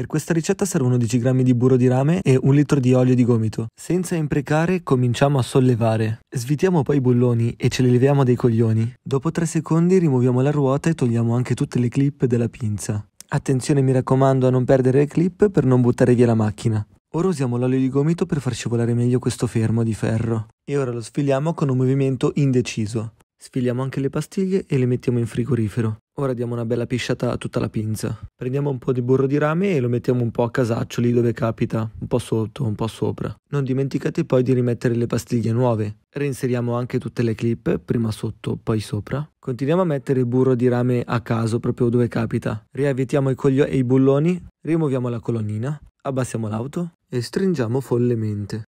Per questa ricetta servono 10 g di burro di rame e un litro di olio di gomito. Senza imprecare cominciamo a sollevare. Svitiamo poi i bulloni e ce li leviamo dai coglioni. Dopo 3 secondi rimuoviamo la ruota e togliamo anche tutte le clip della pinza. Attenzione mi raccomando a non perdere le clip per non buttare via la macchina. Ora usiamo l'olio di gomito per far scivolare meglio questo fermo di ferro. E ora lo sfiliamo con un movimento indeciso. Sfiliamo anche le pastiglie e le mettiamo in frigorifero. Ora diamo una bella pisciata a tutta la pinza. Prendiamo un po' di burro di rame e lo mettiamo un po' a casaccio lì dove capita, un po' sotto, un po' sopra. Non dimenticate poi di rimettere le pastiglie nuove. Reinseriamo anche tutte le clip, prima sotto, poi sopra. Continuiamo a mettere il burro di rame a caso, proprio dove capita. Riavvietiamo i, coglioni e i bulloni, rimuoviamo la colonnina, abbassiamo l'auto e stringiamo follemente.